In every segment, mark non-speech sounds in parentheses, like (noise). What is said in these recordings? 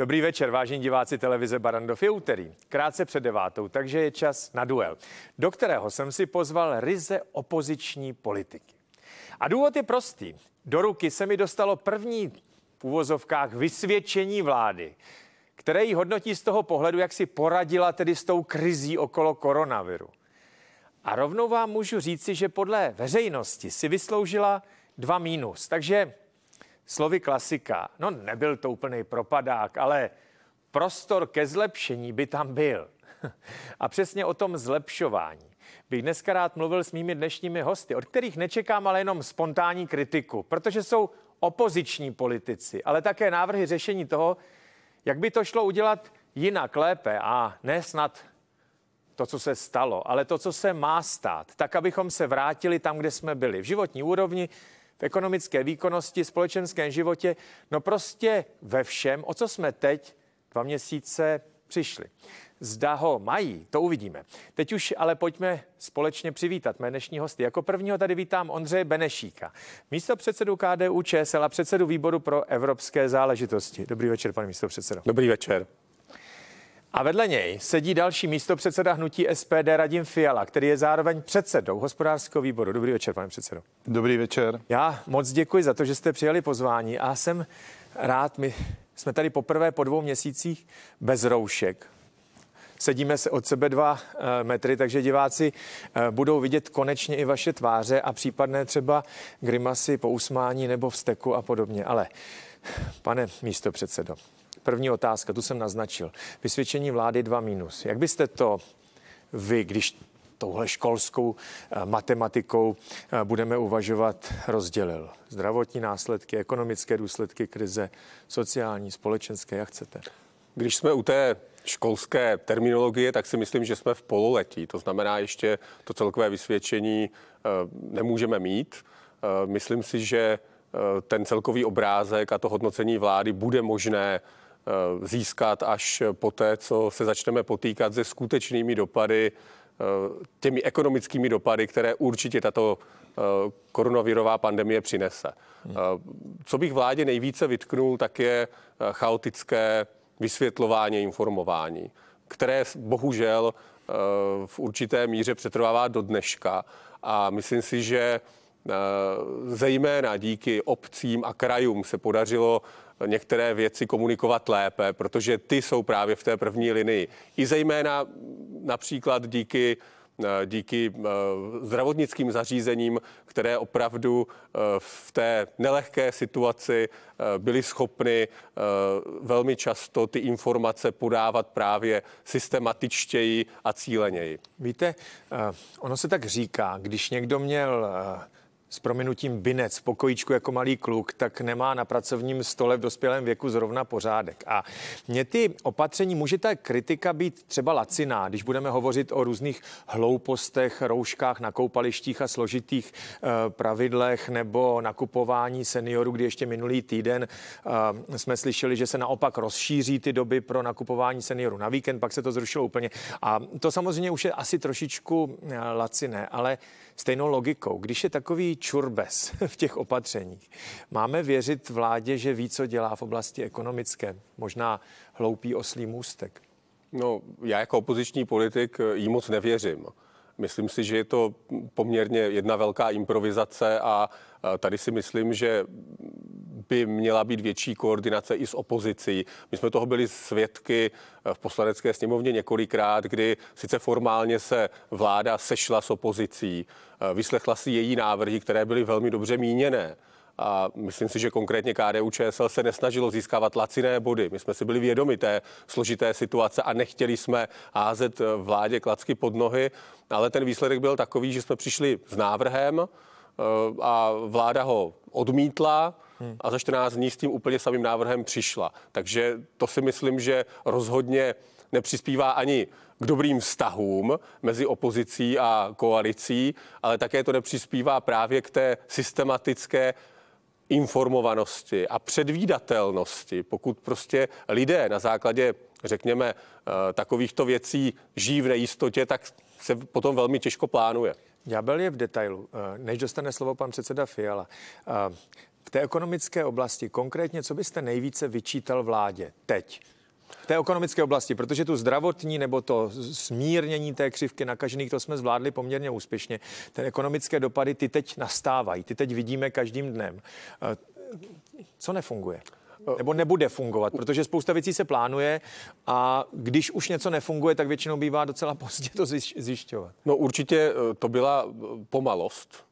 Dobrý večer, vážení diváci televize Barandov. Je úterý, krátce před devátou, takže je čas na duel, do kterého jsem si pozval ryze opoziční politiky. A důvod je prostý. Do ruky se mi dostalo první v úvozovkách vysvědčení vlády, které ji hodnotí z toho pohledu, jak si poradila tedy s tou krizí okolo koronaviru. A rovnou vám můžu říci, že podle veřejnosti si vysloužila dva mínus. Takže Slovy klasika, no nebyl to úplný propadák, ale prostor ke zlepšení by tam byl. (laughs) A přesně o tom zlepšování bych dneska rád mluvil s mými dnešními hosty, od kterých nečekám ale jenom spontánní kritiku, protože jsou opoziční politici, ale také návrhy řešení toho, jak by to šlo udělat jinak, lépe a ne snad to, co se stalo, ale to, co se má stát, tak abychom se vrátili tam, kde jsme byli, v životní úrovni, v ekonomické výkonnosti, společenském životě, no prostě ve všem, o co jsme teď dva měsíce přišli. Zda ho mají, to uvidíme. Teď už ale pojďme společně přivítat mé dnešní hosty. Jako prvního tady vítám Ondřeje Benešíka, místo předsedu KDU ČSL a předsedu výboru pro evropské záležitosti. Dobrý večer, pane místo předsedo. Dobrý večer. A vedle něj sedí další místo předseda hnutí SPD Radim Fiala, který je zároveň předsedou hospodářského výboru. Dobrý večer, pane předsedo. Dobrý večer. Já moc děkuji za to, že jste přijali pozvání a jsem rád, my jsme tady poprvé po dvou měsících bez roušek. Sedíme se od sebe dva eh, metry, takže diváci eh, budou vidět konečně i vaše tváře a případné třeba grimasy po usmání nebo vsteku a podobně. Ale pane místo předsedo, První otázka, tu jsem naznačil. Vysvědčení vlády 2 minus. Jak byste to vy, když touhle školskou eh, matematikou eh, budeme uvažovat, rozdělil. Zdravotní následky, ekonomické důsledky krize, sociální, společenské, jak chcete. Když jsme u té školské terminologie, tak si myslím, že jsme v pololetí. To znamená, ještě to celkové vysvědčení eh, nemůžeme mít. Myslím si, že ten celkový obrázek a to hodnocení vlády bude možné Eh, získat až po té, co se začneme potýkat se skutečnými dopady, eh, těmi ekonomickými dopady, které určitě tato eh, koronavirová pandemie přinese. Hmm. Co bych vládě nejvíce vytknul, tak je chaotické vysvětlování, informování, které bohužel v určité míře přetrvává do dneška. A myslím si, že zejména díky obcím a krajům se podařilo některé věci komunikovat lépe, protože ty jsou právě v té první linii. I zejména například díky eh, díky eh, zdravotnickým zařízením, které opravdu eh, v té nelehké situaci byly schopny velmi často ty informace podávat právě systematičtěji a cíleněji. Víte, ono se tak říká, když někdo měl s prominutím binec v pokojíčku jako malý kluk, tak nemá na pracovním stole v dospělém věku zrovna pořádek. A mě ty opatření, může ta kritika být třeba laciná, když budeme hovořit o různých hloupostech, rouškách na koupalištích a složitých eh, pravidlech nebo nakupování seniorů, kdy ještě minulý týden eh, jsme slyšeli, že se naopak rozšíří ty doby pro nakupování seniorů na víkend, pak se to zrušilo úplně. A to samozřejmě už je asi trošičku eh, laciné, ale stejnou logikou. Když je takový čurbes (laughs) v těch opatřeních, máme věřit vládě, že ví, co dělá v oblasti ekonomické, možná hloupý oslý můstek? No, já jako opoziční politik eh, jí moc nevěřím. Myslím si, že je to poměrně jedna velká improvizace a eh, tady si myslím, že by měla být větší koordinace i s opozicí. My jsme toho byli svědky eh, v poslanecké sněmovně několikrát, kdy sice formálně se vláda sešla s opozicí, eh, vyslechla si její návrhy, které byly velmi dobře míněné. A myslím si, že konkrétně KDU ČSL se nesnažilo získávat laciné body. My jsme si byli vědomi té složité situace a nechtěli jsme házet eh, vládě klacky pod nohy, ale ten výsledek byl takový, že jsme přišli s návrhem a vláda ho odmítla Hmm. a za 14 dní s tím úplně samým návrhem přišla. Takže to si myslím, že rozhodně nepřispívá ani k dobrým vztahům mezi opozicí a koalicí, ale také to nepřispívá právě k té systematické informovanosti a předvídatelnosti. Pokud prostě lidé na základě, řekněme, eh, takovýchto věcí žijí v nejistotě, tak se potom velmi těžko plánuje. Ďábel je v detailu. Eh, než dostane slovo pan předseda Fiala, eh, v té ekonomické oblasti konkrétně, co byste nejvíce vyčítal vládě teď? V té ekonomické oblasti, protože tu zdravotní nebo to smírnění té křivky nakažených, to jsme zvládli poměrně úspěšně. Ten ekonomické dopady, ty teď nastávají, ty teď vidíme každým dnem. Eh, co nefunguje? Nebo nebude fungovat, protože spousta věcí se plánuje a když už něco nefunguje, tak většinou bývá docela pozdě to zjišťovat. No určitě eh, to byla eh, pomalost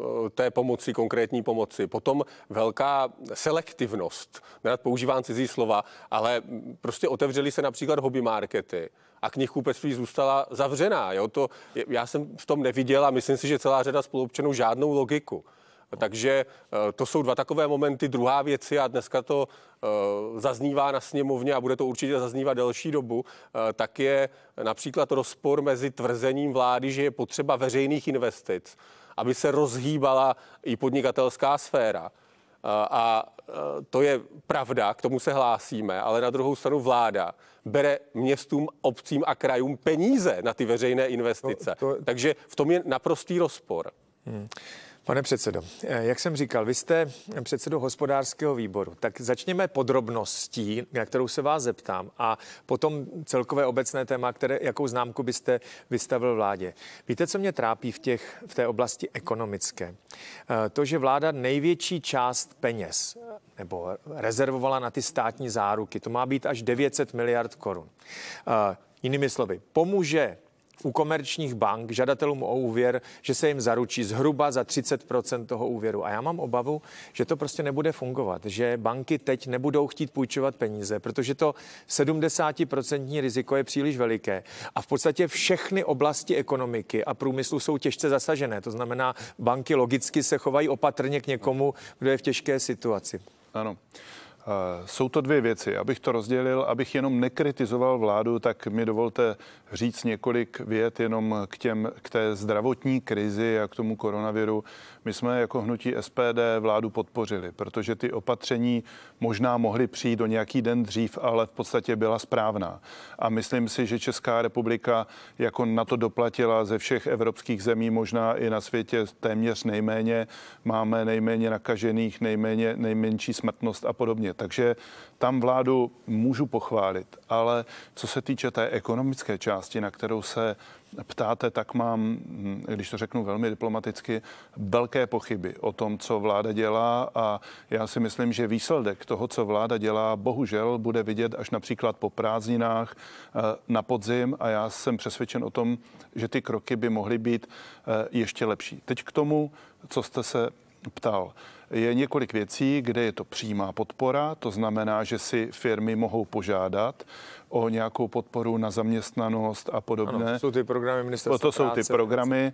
Eh, té pomoci, konkrétní pomoci. Potom velká selektivnost, nerad používám cizí slova, ale prostě otevřeli se například hobby markety a knihkupectví zůstala zavřená. Jo? To, já jsem v tom neviděl a myslím si, že celá řada spoluobčanů žádnou logiku. Takže eh, to jsou dva takové momenty. Druhá věc je, a dneska to eh, zaznívá na sněmovně a bude to určitě zaznívat delší dobu, tak je například rozpor mezi tvrzením vlády, že je potřeba veřejných investic aby se rozhýbala i podnikatelská sféra. A to je pravda, k tomu se hlásíme, ale na druhou stranu vláda bere městům, obcím a krajům peníze na ty veřejné investice. No, to, to... Takže v tom je naprostý rozpor. Hmm. Pane předsedo, eh, jak jsem říkal, vy jste předsedo hospodářského výboru, tak začněme podrobností, na kterou se vás zeptám a potom celkové obecné téma, které, jakou známku byste vystavil vládě. Víte, co mě trápí v, těch, v té oblasti ekonomické? Eh, to, že vláda největší část peněz nebo rezervovala na ty státní záruky, to má být až 900 miliard korun. Eh, jinými slovy, pomůže u komerčních bank žadatelům o úvěr, že se jim zaručí zhruba za 30 toho úvěru. A já mám obavu, že to prostě nebude fungovat, že banky teď nebudou chtít půjčovat peníze, protože to 70 riziko je příliš veliké. A v podstatě všechny oblasti ekonomiky a průmyslu jsou těžce zasažené. To znamená, banky logicky se chovají opatrně k někomu, kdo je v těžké situaci. Ano. Eh, jsou to dvě věci. Abych to rozdělil, abych jenom nekritizoval vládu, tak mi dovolte říct několik vět jenom k, těm, k té zdravotní krizi a k tomu koronaviru. My jsme jako hnutí SPD vládu podpořili, protože ty opatření možná mohly přijít do nějaký den dřív, ale v podstatě byla správná. A myslím si, že Česká republika jako na to doplatila ze všech evropských zemí, možná i na světě téměř nejméně. Máme nejméně nakažených, nejméně, nejmenší smrtnost a podobně. Takže tam vládu můžu pochválit, ale co se týče té ekonomické části, na kterou se ptáte, tak mám, hm, když to řeknu velmi diplomaticky, velké pochyby o tom, co vláda dělá a já si myslím, že výsledek toho, co vláda dělá, bohužel bude vidět až například po prázdninách eh, na podzim a já jsem přesvědčen o tom, že ty kroky by mohly být eh, ještě lepší. Teď k tomu, co jste se ptal. Je několik věcí, kde je to přímá podpora, to znamená, že si firmy mohou požádat o nějakou podporu na zaměstnanost a podobné. Ano, to jsou ty programy ministerstva To, to práce, jsou ty programy.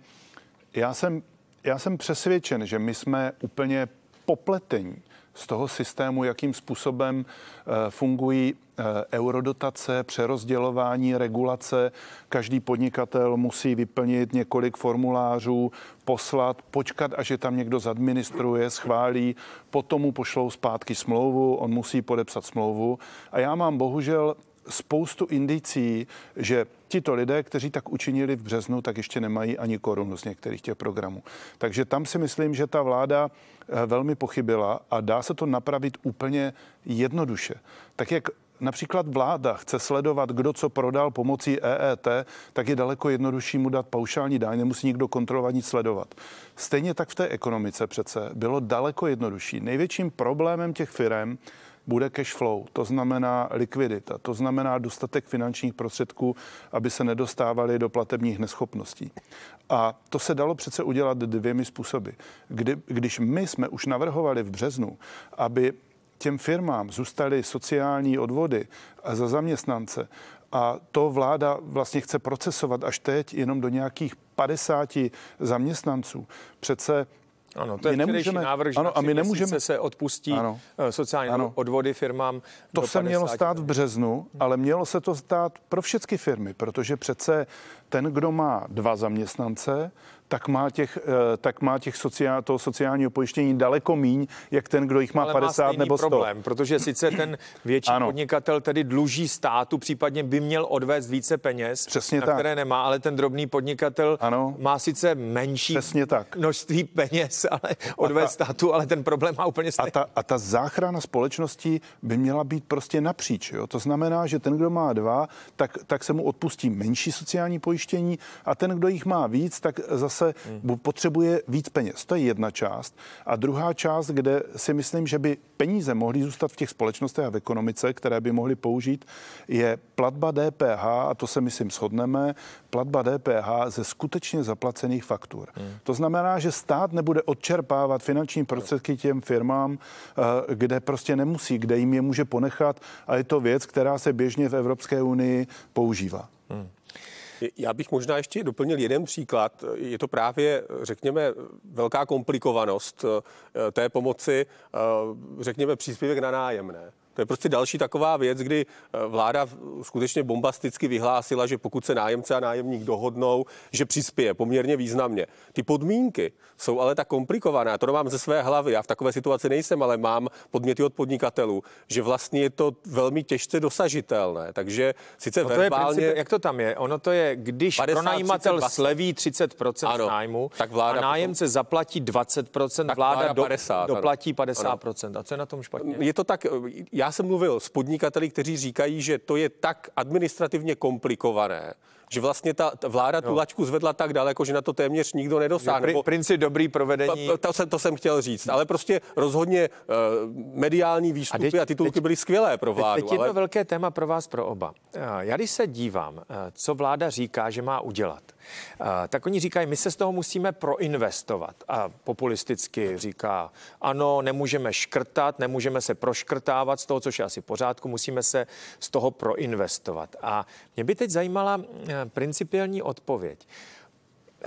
Já jsem, já jsem přesvědčen, že my jsme úplně popletení z toho systému, jakým způsobem eh, fungují eh, eurodotace, přerozdělování, regulace. Každý podnikatel musí vyplnit několik formulářů, poslat, počkat, až je tam někdo zadministruje, schválí, potom mu pošlou zpátky smlouvu, on musí podepsat smlouvu. A já mám bohužel spoustu indicí, že tito lidé, kteří tak učinili v březnu, tak ještě nemají ani korunu z některých těch programů. Takže tam si myslím, že ta vláda eh, velmi pochybila a dá se to napravit úplně jednoduše. Tak jak například vláda chce sledovat, kdo co prodal pomocí EET, tak je daleko jednodušší mu dát paušální daň, nemusí nikdo kontrolovat nic sledovat. Stejně tak v té ekonomice přece bylo daleko jednodušší. Největším problémem těch firm bude cash flow, to znamená likvidita, to znamená dostatek finančních prostředků, aby se nedostávali do platebních neschopností. A to se dalo přece udělat dvěmi způsoby. Kdy, když my jsme už navrhovali v březnu, aby těm firmám zůstaly sociální odvody za zaměstnance, a to vláda vlastně chce procesovat až teď jenom do nějakých 50 zaměstnanců. Přece ano, to je nemůžeme, návrh, že ano, a my nemůžeme se odpustí ano, eh, sociální ano. odvody firmám. To se mělo stát v březnu, ale mělo se to stát pro všechny firmy, protože přece ten, kdo má dva zaměstnance, tak má těch, eh, tak má těch sociál, toho sociálního pojištění daleko míň, jak ten, kdo jich má Ale 50 má nebo 100. problém, protože sice ten větší ano. podnikatel tedy dluží státu, případně by měl odvést více peněz, Přesně na tak. které nemá, ale ten drobný podnikatel ano. má sice menší Přesně tak. množství peněz, ale odvést státu, ale ten problém má úplně stejný. A ta, a ta záchrana společnosti by měla být prostě napříč. Jo? To znamená, že ten, kdo má dva, tak, tak se mu odpustí menší sociální pojištění, pojištění a ten, kdo jich má víc, tak zase hmm. potřebuje víc peněz. To je jedna část. A druhá část, kde si myslím, že by peníze mohly zůstat v těch společnostech a v ekonomice, které by mohly použít, je platba DPH, a to se myslím shodneme, platba DPH ze skutečně zaplacených faktur. Hmm. To znamená, že stát nebude odčerpávat finanční hmm. prostředky těm firmám, eh, kde prostě nemusí, kde jim je může ponechat a je to věc, která se běžně v Evropské unii používá. Hmm. Já bych možná ještě doplnil jeden příklad. Je to právě, řekněme, velká komplikovanost eh, té pomoci, eh, řekněme, příspěvek na nájemné. To je prostě další taková věc, kdy eh, vláda skutečně bombasticky vyhlásila, že pokud se nájemce a nájemník dohodnou, že přispěje poměrně významně. Ty podmínky jsou ale tak komplikované, já to mám ze své hlavy, já v takové situaci nejsem, ale mám podměty od podnikatelů, že vlastně je to velmi těžce dosažitelné. Takže sice no to verbálně... Je princip, jak to tam je? Ono to je, když 50, pronajímatel 30, sleví 30% ano, nájmu tak vláda a nájemce potom... zaplatí 20%, tak vláda, vláda 50, do, doplatí 50%. Ano. A co je na tom špatně? Je to tak, eh, já já jsem mluvil s podnikateli, kteří říkají, že to je tak administrativně komplikované, že vlastně ta, vláda tu lačku zvedla tak daleko, že na to téměř nikdo nedosáhne. Pr- princip dobrý provedení. To, to, jsem, to jsem chtěl říct, ale prostě rozhodně uh, mediální výstupy a, teď, a titulky teď, byly skvělé pro vládu. Teď, teď ale... to velké téma pro vás, pro oba. Eh, já když se dívám, eh, co vláda říká, že má udělat, tak oni říkají, my se z toho musíme proinvestovat. A populisticky říká, ano, nemůžeme škrtat, nemůžeme se proškrtávat z toho, což je asi pořádku, musíme se z toho proinvestovat. A mě by teď zajímala eh, principiální odpověď.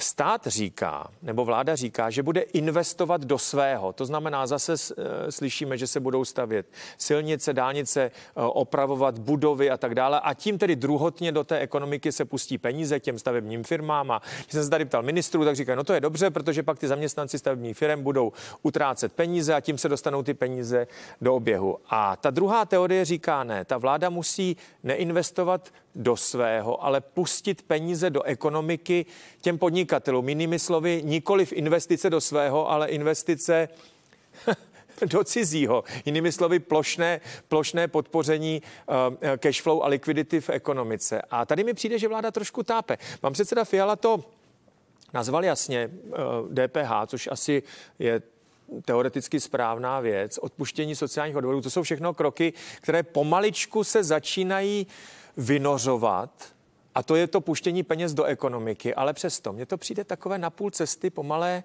Stát říká, nebo vláda říká, že bude investovat do svého. To znamená, zase eh, slyšíme, že se budou stavět silnice, dálnice, eh, opravovat budovy a tak dále. A tím tedy druhotně do té ekonomiky se pustí peníze těm stavebním firmám. A když jsem se tady ptal ministrů, tak říká, no to je dobře, protože pak ty zaměstnanci stavebních firm budou utrácet peníze a tím se dostanou ty peníze do oběhu. A ta druhá teorie říká ne, ta vláda musí neinvestovat do svého, ale pustit peníze do ekonomiky těm podnikatelům. Jinými slovy, nikoli v investice do svého, ale investice (laughs) do cizího. Jinými slovy, plošné, plošné podpoření eh, cashflow a likvidity v ekonomice. A tady mi přijde, že vláda trošku tápe. Mám předseda Fiala to nazval jasně DPH, eh, což asi je teoreticky správná věc, odpuštění sociálních odvodů, to jsou všechno kroky, které pomaličku se začínají uh, vynořovat. A to je to puštění peněz do ekonomiky, ale přesto mně to přijde takové na půl cesty pomalé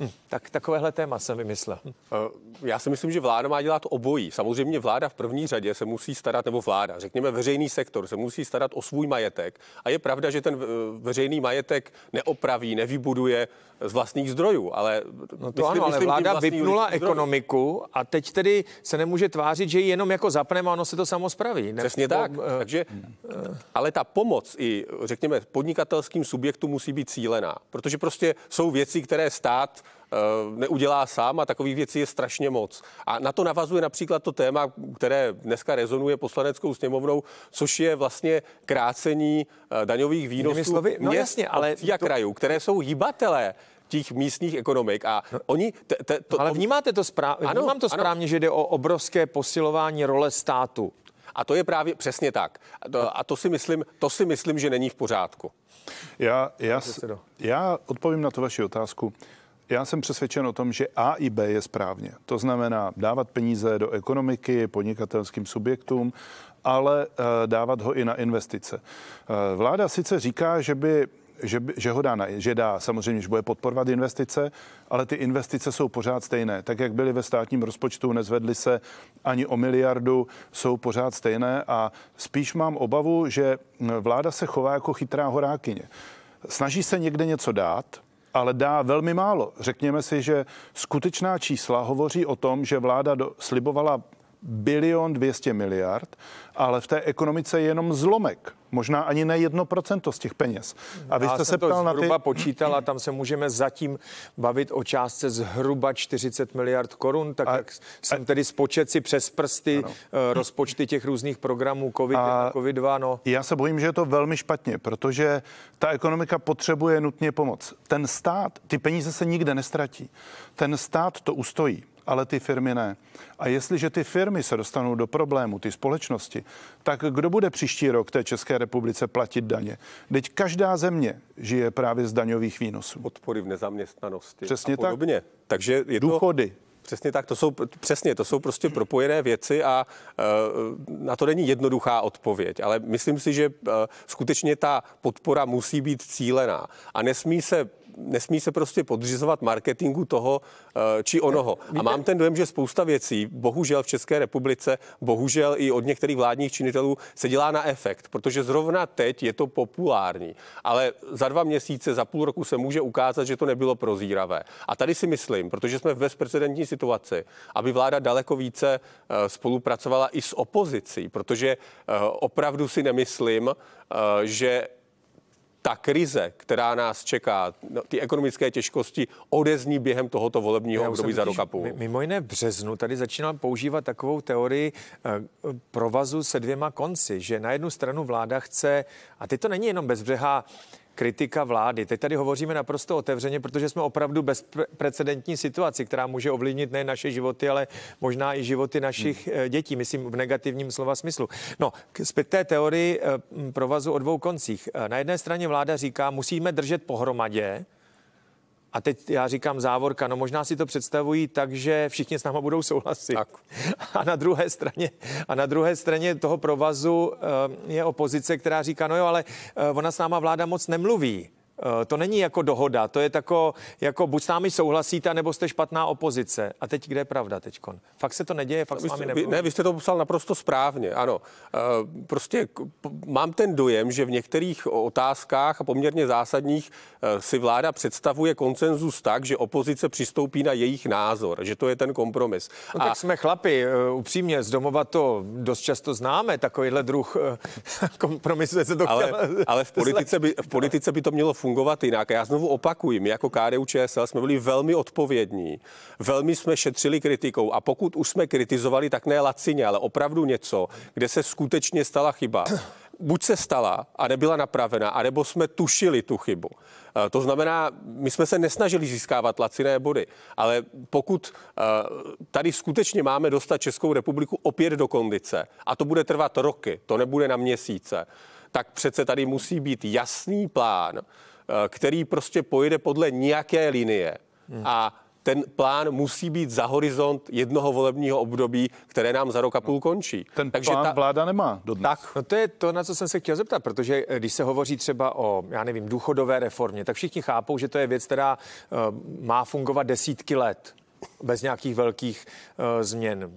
Hm, tak takovéhle téma jsem vymyslel. Hm. Eh, já si myslím, že vláda má dělat obojí. Samozřejmě vláda v první řadě se musí starat, nebo vláda, řekněme veřejný sektor, se musí starat o svůj majetek. A je pravda, že ten eh, veřejný majetek neopraví, nevybuduje z vlastních zdrojů, ale... No to myslím, ano, ale myslím, vláda vypnula ekonomiku a teď tedy se nemůže tvářit, že ji jenom jako zapneme a ono se to samo spraví. Ne? Přesně to, tak. Uh, Takže, uh, ale ta pomoc i, řekněme, podnikatelským subjektům musí být cílená, protože prostě jsou věci, které stát Eh, neudělá sám a takových věcí je strašně moc. A na to navazuje například to téma, které dneska rezonuje poslaneckou sněmovnou, což je vlastně krácení eh, daňových výnosů slovy, no měst, jasně, ale a to... krajů, které jsou hýbatelé těch místních ekonomik. A no, oni te, te, to, ale vnímáte to správně? Ano, vnímám to správně, ano. že jde o obrovské posilování role státu. A to je právě přesně tak. A to, a to si myslím, to si myslím, že není v pořádku. Já, já, já odpovím na tu vaši otázku. Já jsem přesvědčen o tom, že A i B je správně. To znamená dávat peníze do ekonomiky, podnikatelským subjektům, ale eh, dávat ho i na investice. Eh, vláda sice říká, že by že, že ho dá, na, že dá samozřejmě, že bude podporovat investice, ale ty investice jsou pořád stejné. Tak, jak byly ve státním rozpočtu, nezvedly se ani o miliardu, jsou pořád stejné a spíš mám obavu, že hm, vláda se chová jako chytrá horákyně. Snaží se někde něco dát, ale dá velmi málo. Řekněme si, že skutečná čísla hovoří o tom, že vláda do, slibovala bilion 200 miliard, ale v té ekonomice je jenom zlomek možná ani ne jedno procento z těch peněz. A vy jste se ptal to na ty... počítala, tam se můžeme zatím bavit o částce zhruba 40 miliard korun, tak a, jak jsem a, tedy spočet si přes prsty ano. Eh, rozpočty těch různých programů COVID, a, COVID 2. No. Já se bojím, že je to velmi špatně, protože ta ekonomika potřebuje nutně pomoc. Ten stát, ty peníze se nikde nestratí. Ten stát to ustojí ale ty firmy ne. A jestliže ty firmy se dostanou do problému, ty společnosti, tak kdo bude příští rok té České republice platit daně? Teď každá země žije právě z daňových výnosů. Podpory v nezaměstnanosti. Přesně a podobně. tak. Takže je to... Důchody. Přesně tak, to jsou, přesně, to jsou prostě propojené věci a e, na to není jednoduchá odpověď, ale myslím si, že e, skutečně ta podpora musí být cílená a nesmí se nesmí se prostě podřizovat marketingu toho eh, či onoho. A mám ten dojem, že spousta věcí, bohužel v České republice, bohužel i od některých vládních činitelů, se dělá na efekt, protože zrovna teď je to populární. Ale za dva měsíce, za půl roku se může ukázat, že to nebylo prozíravé. A tady si myslím, protože jsme v bezprecedentní situaci, aby vláda daleko více eh, spolupracovala i s opozicí, protože eh, opravdu si nemyslím, že ta krize, která nás čeká, no, ty ekonomické těžkosti odezní během tohoto volebního období za rok a půl. Mimo jiné v březnu tady začínal používat takovou teorii eh, provazu se dvěma konci, že na jednu stranu vláda chce, a teď to není jenom bezbřehá kritika vlády. Teď tady hovoříme naprosto otevřeně, protože jsme opravdu bezprecedentní situaci, která může ovlivnit ne naše životy, ale možná i životy našich hmm. Eh, dětí, myslím v negativním slova smyslu. No, zpět té teorii eh, provazu o dvou koncích. Eh, na jedné straně vláda říká, musíme držet pohromadě, a teď já říkám závorka, no možná si to představují tak, že všichni s náma budou souhlasit. Tak. (laughs) A na druhé straně, a na druhé straně toho provazu eh, je opozice, která říká, no jo, ale eh, ona s náma vláda moc nemluví. Eh, to není jako dohoda, to je tako, jako buď s námi souhlasíte, nebo jste špatná opozice. A teď kde je pravda teďkon? Fakt se to neděje, fakt no, s námi vy, Ne, vy jste to popsal naprosto správně, ano. Eh, prostě mám ten dojem, že v některých otázkách a poměrně zásadních eh, si vláda představuje konsenzus tak, že opozice přistoupí na jejich názor, že to je ten kompromis. No a... tak jsme chlapi, upřímně, z domova to dost často známe, takovýhle druh (laughs) kompromisu. Se ale, ale v (laughs) politice, by, v politice by to mělo fungovat jinak. A já znovu opakuji, my jako KDU ČSL jsme byli velmi odpovědní, velmi jsme šetřili kritikou a pokud už jsme kritizovali, tak ne lacině, ale opravdu něco, kde se skutečně stala chyba buď se stala a nebyla napravena, anebo jsme tušili tu chybu. Eh, to znamená, my jsme se nesnažili získávat laciné body, ale pokud eh, tady skutečně máme dostat Českou republiku opět do kondice, a to bude trvat roky, to nebude na měsíce, tak přece tady musí být jasný plán, Eh, který prostě pojede podle nějaké linie. Hmm. A ten plán musí být za horizont jednoho volebního období, které nám za rok a půl no. končí. Ten Takže plán ta... vláda nemá dodnes. Tak. No to je to, na co jsem se chtěl zeptat, protože eh, když se hovoří třeba o, já nevím, důchodové reformě, tak všichni chápou, že to je věc, která uh, má fungovat desítky let bez nějakých velkých uh, změn.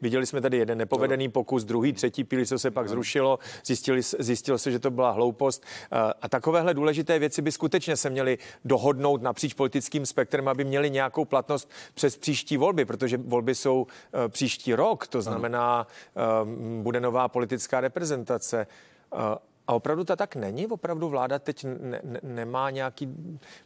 Viděli jsme tady jeden nepovedený pokus, druhý, třetí pilíř, co se pak zrušilo, zjistili, zjistilo se, že to byla hloupost. Uh, a takovéhle důležité věci by skutečně se měly dohodnout napříč politickým spektrem, aby měly nějakou platnost přes příští volby, protože volby jsou uh, příští rok, to znamená, uh, bude nová politická reprezentace. Uh, a opravdu to tak není? Opravdu vláda teď ne, ne, nemá nějaký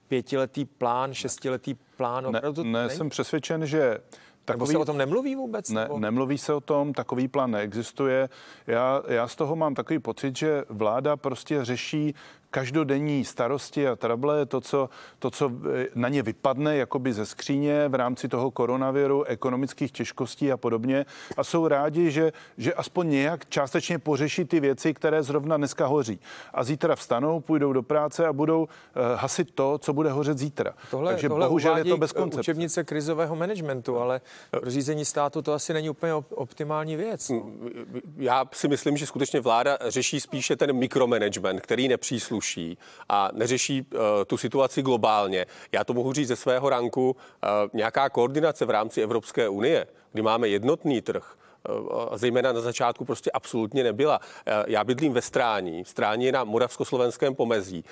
pětiletý plán, šestiletý plán? Opravdu ne, ne, jsem přesvědčen, že Takový, nebo se o tom nemluví vůbec? Ne, nebo? nemluví se o tom, takový plán neexistuje. Já, já z toho mám takový pocit, že vláda prostě řeší každodenní starosti a trable, to co, to, co eh, na ně vypadne jakoby ze skříně v rámci toho koronaviru, ekonomických těžkostí a podobně. A jsou rádi, že, že aspoň nějak částečně pořeší ty věci, které zrovna dneska hoří. A zítra vstanou, půjdou do práce a budou eh, hasit to, co bude hořet zítra. Tohle, Takže tohle bohužel je to bez koncepce. učebnice krizového managementu, ale eh. řízení státu to asi není úplně optimální věc. Mm, já si myslím, že skutečně vláda řeší spíše ten mikromanagement, který nepřísluší netuší a neřeší eh, tu situaci globálně. Já to mohu říct ze svého ranku, eh, nějaká koordinace v rámci Evropské unie, kdy máme jednotný trh, eh, zejména na začátku prostě absolutně nebyla. Já bydlím ve Strání, Strání je na moravskoslovenském pomezí.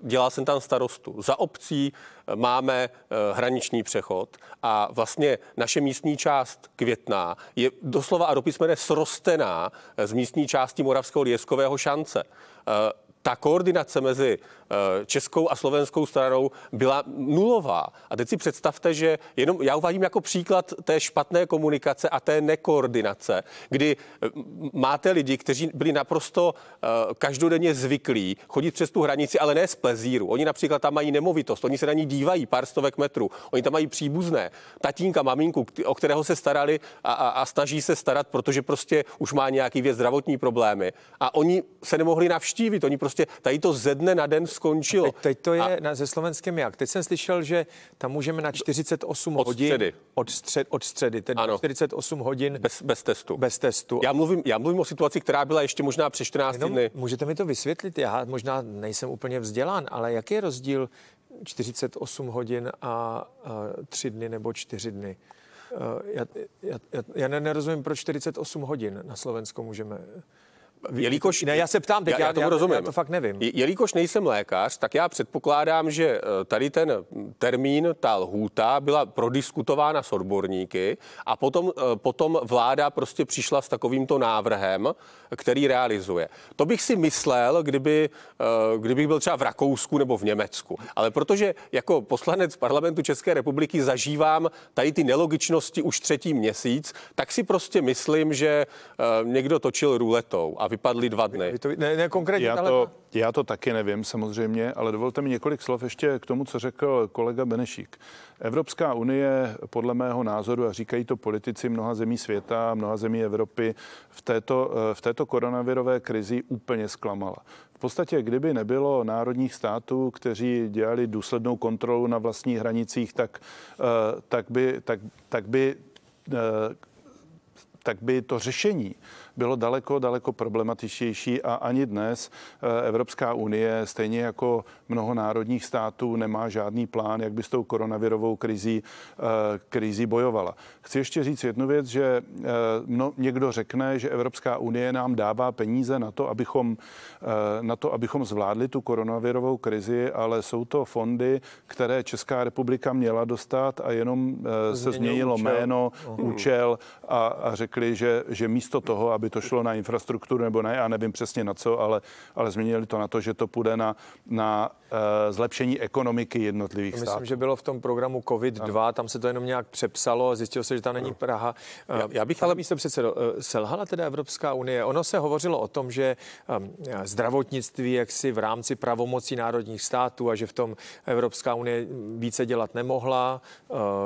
Dělal jsem tam starostu. Za obcí máme hraniční přechod a vlastně naše místní část Květná je doslova a do srostená z místní části moravského lieskového šance ta koordinace mezi Eh, českou a slovenskou stranou byla nulová. A teď si představte, že jenom já uvádím jako příklad té špatné komunikace a té nekoordinace, kdy eh, máte lidi, kteří byli naprosto eh, každodenně zvyklí chodit přes tu hranici, ale ne z plezíru. Oni například tam mají nemovitost, oni se na ní dívají pár stovek metrů, oni tam mají příbuzné, tatínka, maminku, o kterého se starali a, a, a snaží se starat, protože prostě už má nějaký věc zdravotní problémy. A oni se nemohli navštívit, oni prostě tady to ze dne na den skončilo. Teď, teď to je a... na, ze slovenském jak? Teď jsem slyšel, že tam můžeme na 48 od hodin. Středy. Od, střed, od středy. Tedy ano. 48 hodin. Bez, bez testu. Bez testu. Já mluvím, já mluvím o situaci, která byla ještě možná před 14 Jenom, dny. Můžete mi to vysvětlit? Já možná nejsem úplně vzdělán, ale jaký je rozdíl 48 hodin a, a 3 dny nebo 4 dny? Eh, já, já, já, nerozumím, proč 48 hodin na Slovensko můžeme. Jelikož, ne, já se ptám, teď já, já, já tomu já, rozumím. Já to fakt nevím. Jelikož nejsem lékař, tak já předpokládám, že eh, tady ten termín, ta lhůta byla prodiskutována s odborníky a potom, eh, potom vláda prostě přišla s takovýmto návrhem, který realizuje. To bych si myslel, kdyby, eh, kdybych byl třeba v Rakousku nebo v Německu. Ale protože jako poslanec parlamentu České republiky zažívám tady ty nelogičnosti už třetí měsíc, tak si prostě myslím, že někdo točil ruletou a vypadly dva dny. Vy to, ne, ne konkrétně, já, ale... to, já to taky nevím samozřejmě, ale dovolte mi několik slov ještě k tomu, co řekl kolega Benešík. Evropská unie, podle mého názoru, a říkají to politici mnoha zemí světa, mnoha zemí Evropy, v této, v této koronavirové krizi úplně zklamala. V podstatě, kdyby nebylo národních států, kteří dělali důslednou kontrolu na vlastních hranicích, tak, eh, tak by, tak, tak by eh, tak by to řešení bylo daleko, daleko problematičtější a ani dnes eh, Evropská unie, stejně jako mnoho národních států, nemá žádný plán, jak by s tou koronavirovou krizí, eh, krizí bojovala. Chci ještě říct jednu věc, že no, někdo řekne, že Evropská unie nám dává peníze na to, abychom, na to, abychom zvládli tu koronavirovou krizi, ale jsou to fondy, které Česká republika měla dostat a jenom se změnilo jméno, mhm. účel a, a řekli, že, že místo toho, aby aby to šlo na infrastrukturu nebo ne, já nevím přesně na co, ale, ale změnili to na to, že to půjde na, na eh, zlepšení ekonomiky jednotlivých myslím, států. Myslím, že bylo v tom programu COVID-2, ano. tam se to jenom nějak přepsalo a zjistilo se, že tam není ano. Praha. Já, eh, já bych ale místo předsedo, eh, selhala teda Evropská unie. Ono se hovořilo o tom, že zdravotnictví jaksi v rámci pravomocí národních států a že v tom Evropská unie více dělat nemohla,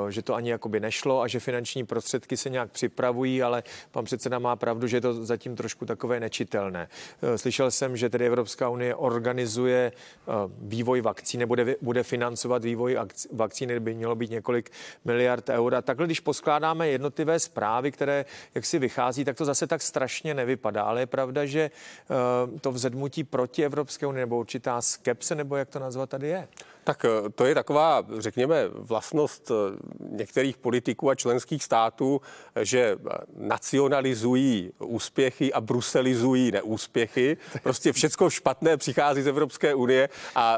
že to ani jakoby nešlo a že finanční prostředky se nějak připravují, ale pan předseda má pravdu, že je to to zatím trošku takové nečitelné. Eh, slyšel jsem, že tedy Evropská unie organizuje eh, vývoj vakcíny, bude, bude financovat vývoj vakcíny, by mělo být několik miliard eur. A takhle, když poskládáme jednotlivé zprávy, které jak si vychází, tak to zase tak strašně nevypadá. Ale je pravda, že eh, to vzedmutí proti Evropské unii nebo určitá skepse, nebo jak to nazvat tady je. Tak eh, to je taková, řekněme, vlastnost eh, některých politiků a členských států, že eh, nacionalizují úspěchy a bruselizují neúspěchy. Prostě všecko špatné přichází z Evropské unie a,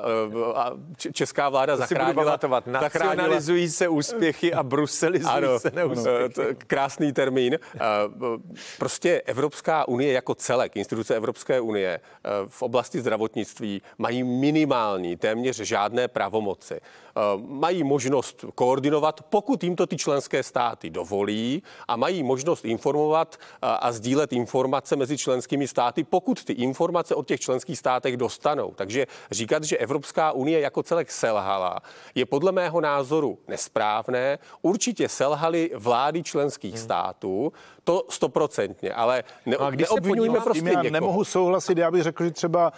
a česká vláda zachránila. Nacionalizují se úspěchy a bruselizují ano, se neúspěchy. krásný termín. Prostě Evropská unie jako celek, instituce Evropské unie v oblasti zdravotnictví mají minimální, téměř žádné práce pravomoci. Eh, mají možnost koordinovat, pokud jim to ty členské státy dovolí a mají možnost informovat eh, a sdílet informace mezi členskými státy, pokud ty informace od těch členských státech dostanou. Takže říkat, že Evropská unie jako celek selhala, je podle mého názoru nesprávné. Určitě selhaly vlády členských hmm. států, to stoprocentně, ale ne, a když neobvinujme prostě já někoho. nemohu souhlasit, já bych řekl, že třeba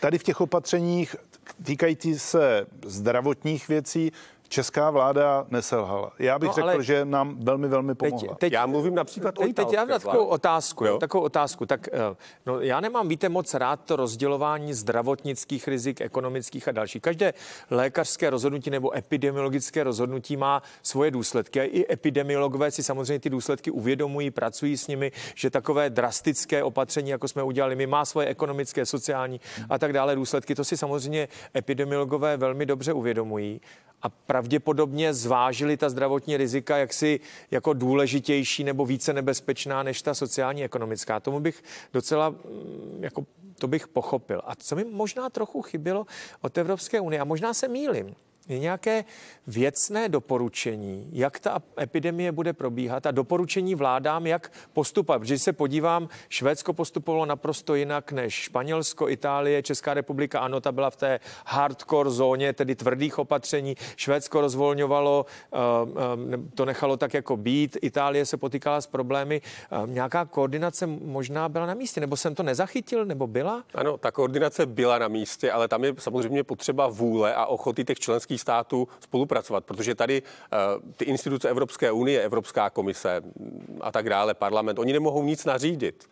tady v těch opatřeních týkající se zdravotních věcí, Česká vláda neselhala. Já bych no, řekl, že nám velmi, velmi pomohla. Teď, teď, já mluvím například teď, o Teď já mám takovou otázku. Jo? Takovou otázku. Tak eh, no, já nemám, víte, moc rád to rozdělování zdravotnických rizik, ekonomických a dalších. Každé lékařské rozhodnutí nebo epidemiologické rozhodnutí má svoje důsledky. A i epidemiologové si samozřejmě ty důsledky uvědomují, pracují s nimi, že takové drastické opatření, jako jsme udělali my, má svoje ekonomické, sociální a tak dále důsledky. To si samozřejmě epidemiologové velmi dobře uvědomují a pravděpodobně zvážili ta zdravotní rizika jaksi jako důležitější nebo více nebezpečná než ta sociální ekonomická. Tomu bych docela mm, jako to bych pochopil. A co mi možná trochu chybělo od Evropské unie, a možná se mýlim, je nějaké věcné doporučení, jak ta epidemie bude probíhat a doporučení vládám, jak postupovat. Když se podívám, Švédsko postupovalo naprosto jinak než Španělsko, Itálie, Česká republika. Ano, ta byla v té hardcore zóně, tedy tvrdých opatření. Švédsko rozvolňovalo, eh, eh, to nechalo tak jako být. Itálie se potýkala s problémy. Eh, nějaká koordinace možná byla na místě, nebo jsem to nezachytil, nebo byla? Ano, ta koordinace byla na místě, ale tam je samozřejmě potřeba vůle a ochoty těch členských členských států spolupracovat, protože tady eh, ty instituce Evropské unie, Evropská komise a tak dále, parlament, oni nemohou nic nařídit.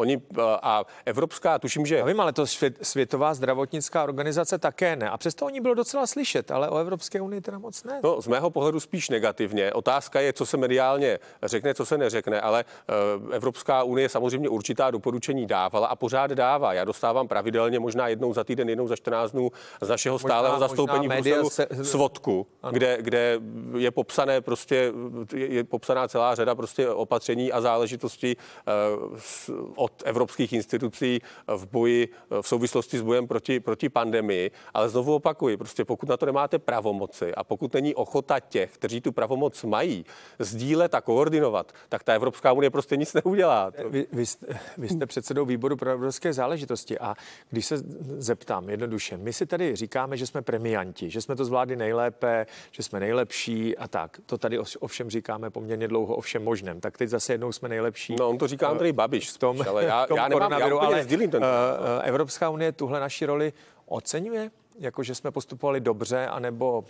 Oni eh, a evropská, tuším, že... Já vím, ale to svět, Světová zdravotnická organizace také ne. A přesto oni bylo docela slyšet, ale o Evropské unii teda moc ne. No, z mého pohledu spíš negativně. Otázka je, co se mediálně řekne, co se neřekne, ale eh, Evropská unie samozřejmě určitá doporučení dávala a pořád dává. Já dostávám pravidelně možná jednou za týden, jednou za 14 dnů z našeho stálého možná, zastoupení možná v Bruselu se... svodku, kde, kde je popsané prostě, je popsaná celá řada prostě opatření a záležitostí uh, o od evropských institucí v boji v souvislosti s bojem proti, proti pandemii. Ale znovu opakuji, prostě pokud na to nemáte pravomoci a pokud není ochota těch, kteří tu pravomoc mají, sdílet a koordinovat, tak ta Evropská unie prostě nic neudělá. Vy, vy, jste, vy jste předsedou výboru pro evropské záležitosti a když se zeptám jednoduše, my si tady říkáme, že jsme premianti, že jsme to zvládli nejlépe, že jsme nejlepší a tak. To tady ovšem říkáme poměrně dlouho o všem možném. Tak teď zase jednou jsme nejlepší. No, on to říká eh, Andrej Babiš. V tom, ale ale já, (laughs) já nemám, já úplně ale sdílím ten. Uh, Evropská unie tuhle naši roli oceňuje? Jako, že jsme postupovali dobře, anebo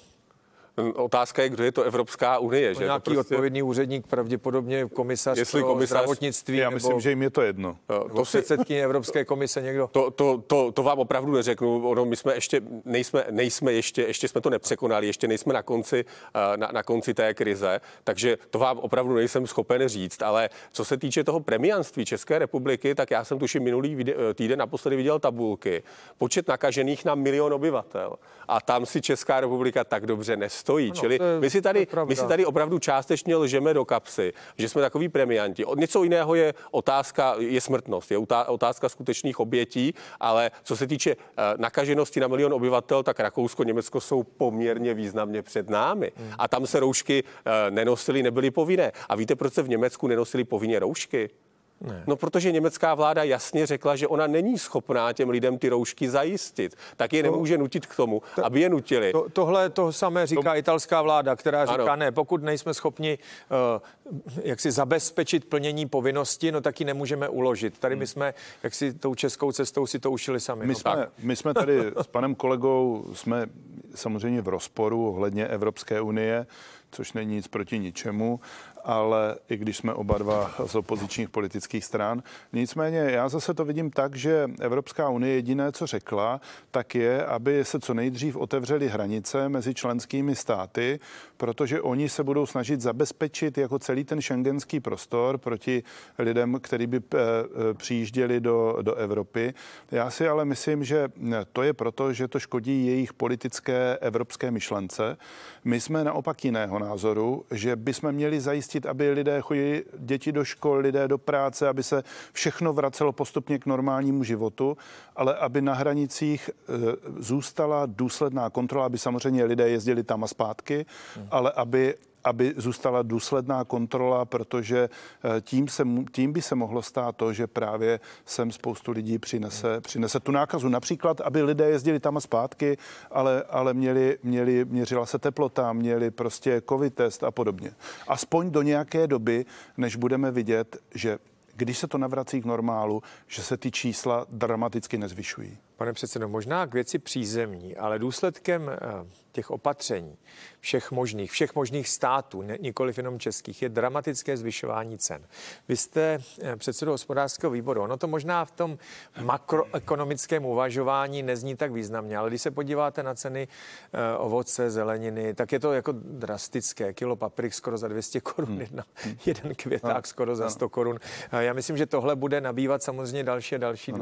Eh, otázka je, kdo je to Evropská unie. že? Nějaký prostě... odpovědný úředník, pravděpodobně komisař Jestli pro komisař... zdravotnictví. Já myslím, nebo... že jim je to jedno. Eh, to si... předsedkyně Evropské komise někdo. To, to, to, to, vám opravdu neřeknu. Ono, my jsme ještě, nejsme, nejsme ještě, ještě jsme to nepřekonali, ještě nejsme na konci, eh, na, na konci té krize, takže to vám opravdu nejsem schopen říct, ale co se týče toho premianství České republiky, tak já jsem tuším minulý týden naposledy viděl tabulky. Počet nakažených na milion obyvatel. A tam si Česká republika tak dobře nestojí stojí. Ano, Čili je, my si, tady, my si tady opravdu částečně lžeme do kapsy, že jsme takový premianti. Něco jiného je otázka, je smrtnost, je otázka skutečných obětí, ale co se týče eh, nakaženosti na milion obyvatel, tak Rakousko, Německo jsou poměrně významně před námi. Hmm. A tam se roušky eh, nenosily, nebyly povinné. A víte, proč se v Německu nenosily povinně roušky? Ne. No, protože německá vláda jasně řekla, že ona není schopná těm lidem ty roušky zajistit, tak je to, nemůže nutit k tomu, to, aby je nutili. To, tohle to samé říká to, italská vláda, která říká, ano. ne, pokud nejsme schopni uh, jak si zabezpečit plnění povinnosti, no tak ji nemůžeme uložit. Tady hmm. my jsme jak si tou českou cestou si to ušili sami. My, no, jsme, my jsme tady s panem kolegou, jsme samozřejmě v rozporu ohledně Evropské unie, což není nic proti ničemu, ale i když jsme oba dva z opozičních politických stran. Nicméně já zase to vidím tak, že Evropská unie jediné, co řekla, tak je, aby se co nejdřív otevřely hranice mezi členskými státy, protože oni se budou snažit zabezpečit jako celý ten šengenský prostor proti lidem, kteří by eh, eh, přijížděli do, do Evropy. Já si ale myslím, že eh, to je proto, že to škodí jejich politické evropské myšlence. My jsme naopak jiného názoru, že bychom měli zajistit zajistit, aby lidé chodili, děti do škol, lidé do práce, aby se všechno vracelo postupně k normálnímu životu, ale aby na hranicích e, zůstala důsledná kontrola, aby samozřejmě lidé jezdili tam a zpátky, mhm. ale aby aby zůstala důsledná kontrola, protože eh, tím, se, tím by se mohlo stát to, že právě sem spoustu lidí přinese, přinese tu nákazu. Například, aby lidé jezdili tam a zpátky, ale, ale měli, měli, měřila se teplota, měli prostě covid test a podobně. Aspoň do nějaké doby, než budeme vidět, že když se to navrací k normálu, že se ty čísla dramaticky nezvyšují. Pane předsedo, možná k věci přízemní, ale důsledkem eh, těch opatření všech možných, všech možných států, nikoli nikoliv jenom českých, je dramatické zvyšování cen. Vy jste eh, předsedo hospodářského výboru. Ono to možná v tom makroekonomickém uvažování nezní tak významně, ale když se podíváte na ceny eh, ovoce, zeleniny, tak je to jako drastické. Kilo paprik skoro za 200 korun, hmm. jedna, hmm. jeden květák skoro za 100 korun. Já myslím, že tohle bude nabývat samozřejmě další a další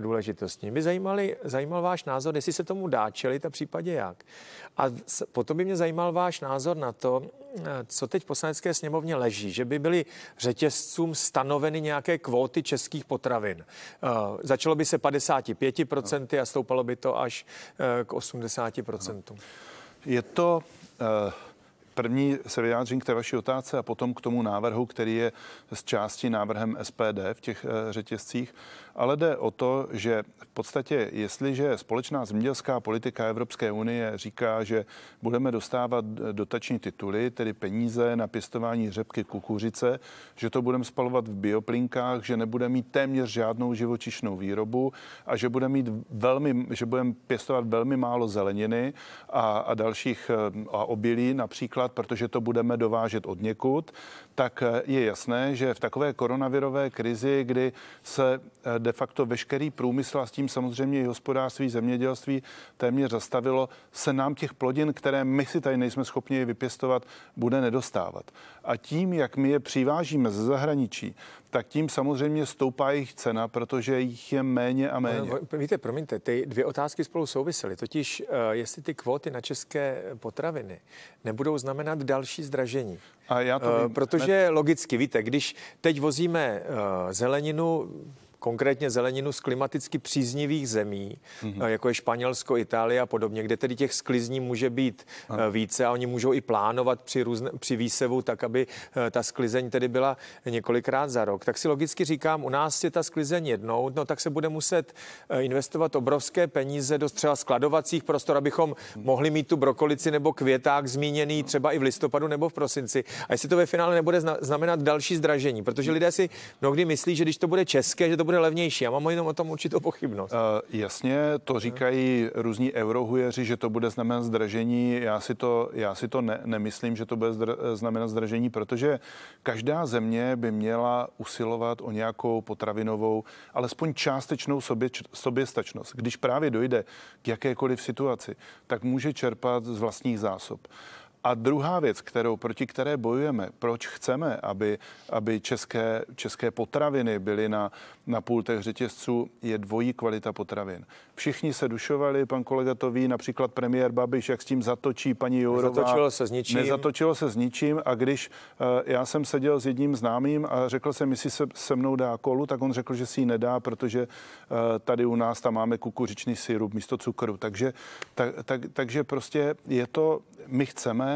důležitosti. Mě by zajímali, zajímal váš názor, jestli se tomu dá čelit a případě jak. A potom by mě zajímal váš názor na to, eh, co teď poslanecké sněmovně leží, že by byly řetězcům stanoveny nějaké kvóty českých potravin. Eh, začalo by se 55% a stoupalo by to až eh, k 80%. Je to První se vyjádřím k té vaší otázce a potom k tomu návrhu, který je z části návrhem SPD v těch eh, řetězcích. Ale jde o to, že v podstatě, jestliže společná zemědělská politika Evropské unie říká, že budeme dostávat dotační tituly, tedy peníze na pěstování řepky kukuřice, že to budeme spalovat v bioplinkách, že nebude mít téměř žádnou živočišnou výrobu a že budeme mít velmi, že budeme pěstovat velmi málo zeleniny a, a dalších eh, a obilí například, protože to budeme dovážet od někud tak eh, je jasné, že v takové koronavirové krizi, kdy se eh, de facto veškerý průmysl a s tím samozřejmě i hospodářství, zemědělství téměř zastavilo, se nám těch plodin, které my si tady nejsme schopni vypěstovat, bude nedostávat. A tím, jak my je přivážíme ze zahraničí, tak tím samozřejmě stoupá jejich cena, protože jich je méně a méně. No, víte, promiňte, ty dvě otázky spolu souvisely. Totiž, eh, jestli ty kvóty na české potraviny nebudou znamenat další zdražení. A já to eh, vím. Protože logicky, víte, když teď vozíme eh, zeleninu, konkrétně zeleninu z klimaticky příznivých zemí, mm-hmm. jako je Španělsko, Itálie a podobně, kde tedy těch sklizní může být ano. Eh, více a oni můžou i plánovat při, různ, při výsevu tak, aby eh, ta sklizeň tedy byla několikrát za rok. Tak si logicky říkám, u nás je ta sklizeň jednou, no tak se bude muset investovat obrovské peníze do třeba skladovacích prostor, abychom mm-hmm. mohli mít tu brokolici nebo květák zmíněný třeba i v listopadu nebo v prosinci. A jestli to ve finále nebude znamenat další zdražení, protože mhm. lidé si mnohdy myslí, že když to bude české, že to bude levnější. Já mám jenom o tom určitou pochybnost. Uh, jasně, to říkají různí eurohujeři, že to bude znamenat zdražení. Já si to, já si to ne, nemyslím, že to bude zdr, eh, znamenat zdražení, protože každá země by měla usilovat o nějakou potravinovou, alespoň částečnou sobě, soběstačnost. Když právě dojde k jakékoliv situaci, tak může čerpat z vlastních zásob. A druhá věc, kterou, proti které bojujeme, proč chceme, aby, aby české, české potraviny byly na, na pultech řetězců, je dvojí kvalita potravin. Všichni se dušovali, pan kolega to ví, například premiér Babiš, jak s tím zatočí paní Jourová. Nezatočilo se s ničím. Nezatočilo se s ničím a když uh, já jsem seděl s jedním známým a řekl jsem, jestli se se mnou dá kolu, tak on řekl, že si ji nedá, protože uh, tady u nás tam máme kukuřičný syrup místo cukru. Takže, tak, tak, takže prostě je to, my chceme,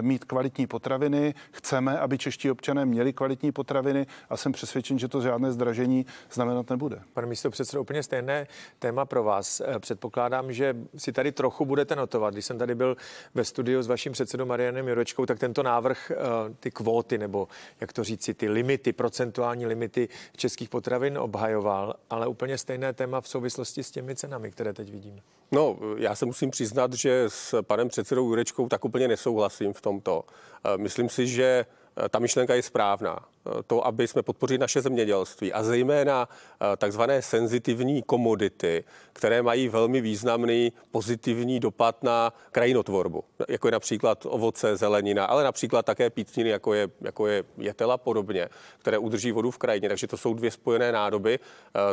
mít kvalitní potraviny, chceme, aby čeští občané měli kvalitní potraviny a jsem přesvědčen, že to žádné zdražení znamenat nebude. Pane místo předsedo, úplně stejné téma pro vás. Eh, předpokládám, že si tady trochu budete notovat. Když jsem tady byl ve studiu s vaším předsedou Marianem Jurečkou, tak tento návrh, eh, ty kvóty nebo jak to říci, ty limity, procentuální limity českých potravin obhajoval, ale úplně stejné téma v souvislosti s těmi cenami, které teď vidíme. No, já se musím přiznat, že s panem předsedou Jurečkou tak úplně nesouhlasím vidím v tomto. Eh, myslím si, že eh, ta myšlenka je správná. Eh, to, aby jsme podpořili naše zemědělství a zejména takzvané senzitivní komodity, které mají velmi významný pozitivní dopad na krajinotvorbu, jako je například ovoce, zelenina, ale například také pítniny, jako je, jako je jetela podobně, které udrží vodu v krajině. Takže to jsou dvě spojené nádoby.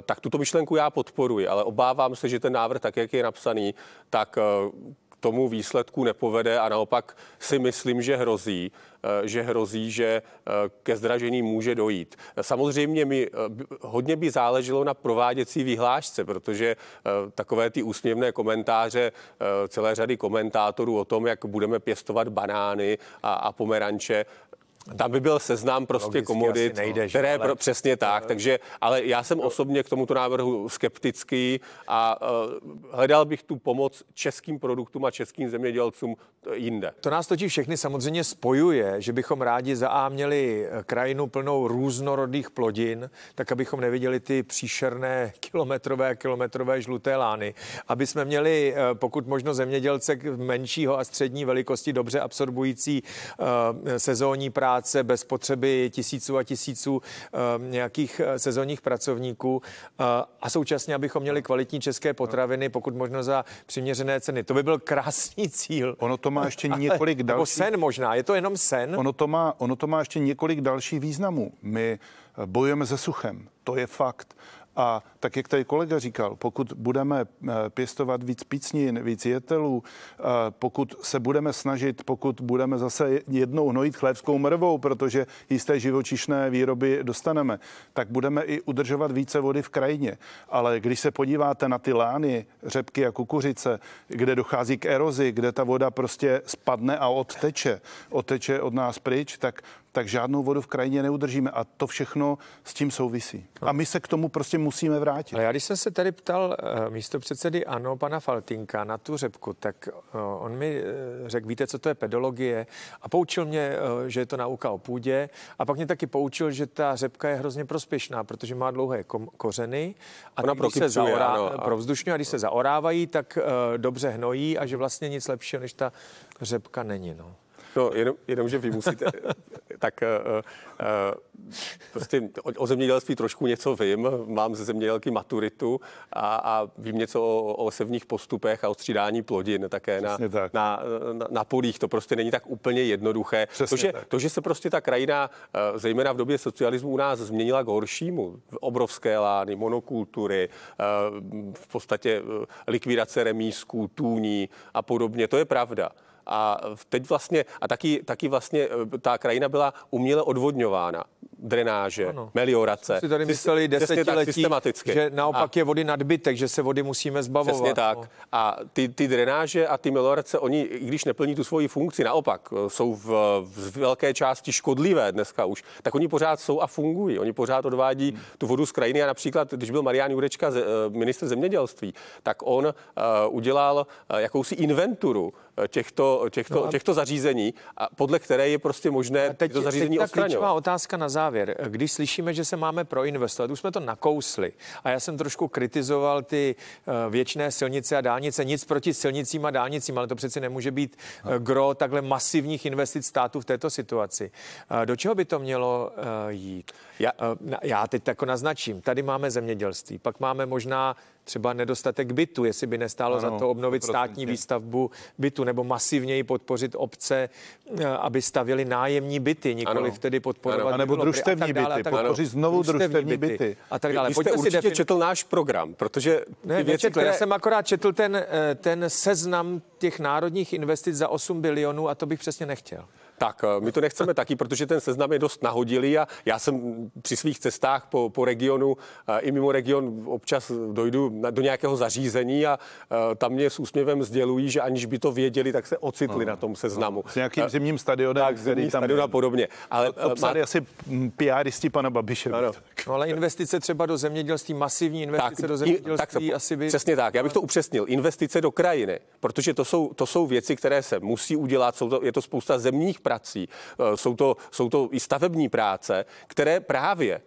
Tak tuto myšlenku já podporuji, ale obávám se, že ten návrh, tak jak je napsaný, tak tomu výsledku nepovede a naopak si myslím, že hrozí, eh, že hrozí, že eh, ke zdražení může dojít. Samozřejmě mi eh, hodně by záleželo na prováděcí vyhlášce, protože takové ty úsměvné komentáře celé řady komentátorů o tom, jak budeme pěstovat banány a, a pomeranče, tam by byl seznam prostě Logicky komodit, nejde, které ale... pro, přesně tak, no, no. takže, ale já jsem osobně k tomuto návrhu skeptický a uh, hledal bych tu pomoc českým produktům a českým zemědělcům jinde. To nás totiž všechny samozřejmě spojuje, že bychom rádi za A měli e, krajinu plnou různorodých plodin, tak abychom neviděli ty příšerné (laughs) kilometrové, kilometrové žluté lány, aby jsme měli e, pokud možno zemědělce menšího a střední velikosti dobře absorbující uh, sezónní práce, práce bez potřeby tisíců a tisíců eh, nějakých eh, sezónních pracovníků eh, a současně, abychom měli kvalitní české potraviny, pokud možno za přiměřené ceny. To by byl krásný cíl. Ono to má ještě (laughs) několik dalších... Nebo sen možná, je to jenom sen? Ono to má, ono to má ještě několik dalších významů. My bojujeme se suchem, to je fakt. A tak, jak tady kolega říkal, pokud budeme eh, pěstovat víc pícnin, víc jetelů, eh, pokud se budeme snažit, pokud budeme zase jednou hnojit chlévskou mrvou, protože jisté živočišné výroby dostaneme, tak budeme i udržovat více vody v krajině. Ale když se podíváte na ty lány, řepky a kukuřice, kde dochází k erozi, kde ta voda prostě spadne a odteče, odteče od nás pryč, tak tak žádnou vodu v krajině neudržíme. A to všechno s tím souvisí. A my se k tomu prostě musíme vrátit. Ale já když jsem se tady ptal eh, místo předsedy ANO, pana Faltinka, na tu řepku, tak eh, on mi eh, řekl, víte, co to je pedologie? A poučil mě, že je to nauka o půdě. A pak mě taky poučil, že ta řepka je hrozně prospěšná, protože má dlouhé kom- kořeny. A Ona když se zaorá, ano, a... vzdušňu, a když se zaorávají, tak dobře hnojí a že vlastně nic lepšího než ta řepka není. No. No, jenom, jenom že vy musíte, (laughs) tak uh, uh, prostě o, o zemědělství trošku něco vím, mám ze zemědělky maturitu a, a vím něco o, o sevních postupech a o střídání plodin také na, tak. na, na, na polích. To prostě není tak úplně jednoduché. to že, tak. to, že se prostě ta krajina, eh, zejména v době socialismu, u nás změnila k horšímu. Obrovské lány, monokultury, v podstatě likvidace remísků, tůní a podobně, to je pravda a teď vlastně, a taky, taky vlastně eh, ta krajina byla uměle odvodňována drenáže, ano. meliorace. Si tady mysleli desetiletí, že naopak a, je vody nadbytek, že se vody musíme zbavovat. Přesně no. tak. No. A ty, ty drenáže a ty meliorace, oni, i když neplní tu svoji funkci, naopak eh, jsou v, v velké části škodlivé dneska už, tak oni pořád jsou a fungují. Oni pořád odvádí hmm. tu vodu z krajiny. A například, když byl Marian Jurečka eh, minister zemědělství, tak on uh, udělal uh, jakousi inventuru těchto, těchto, no a... těchto zařízení, a podle které je prostě možné a teď, to zařízení teď ta odstraňovat. otázka na závěr závěr. Když slyšíme, že se máme proinvestovat, už jsme to nakousli a já jsem trošku kritizoval ty eh, věčné silnice a dálnice, nic proti silnicím a dálnicím, ale to přeci nemůže být eh, gro takhle masivních investic státu v této situaci. Eh, do čeho by to mělo jít? Já, já teď tak jako naznačím. Tady máme zemědělství, pak máme možná třeba nedostatek bytu, jestli by nestálo ano, za to obnovit 100%. státní výstavbu bytu nebo masivněji podpořit obce, eh, aby stavili nájemní byty, nikoli tedy podporovat. Ano. A nebo družstevní byty, tak, podpořit znovu družstevní byty. byty. A tak dále. Vy jste určitě defini- četl náš program, protože ne, věci, které... Já jsem akorát četl ten, eh, ten seznam těch národních investic za 8 bilionů a to bych přesně nechtěl. Tak eh, my to nechceme taky, protože ten seznam je dost nahodilý a já jsem při svých cestách po, po regionu eh, i mimo region občas dojdu na, do nějakého zařízení a eh, tam mě s úsměvem sdělují, že aniž by to věděli, tak se ocitli no, na tom seznamu. No, s nějakým zimním stadionem, tak, který tam stadion a podobně. Ale to, to psali má... asi mm, PRisti pana Babiše. Ano. No, ale investice třeba do zemědělství, masivní investice tak, do zemědělství tak, asi by... Přesně tak, já bych to upřesnil. Investice do krajiny, protože to jsou, to jsou věci, které se musí udělat, jsou to, je to spousta zemních prací, eh, jsou to, jsou to i stavební práce, které právě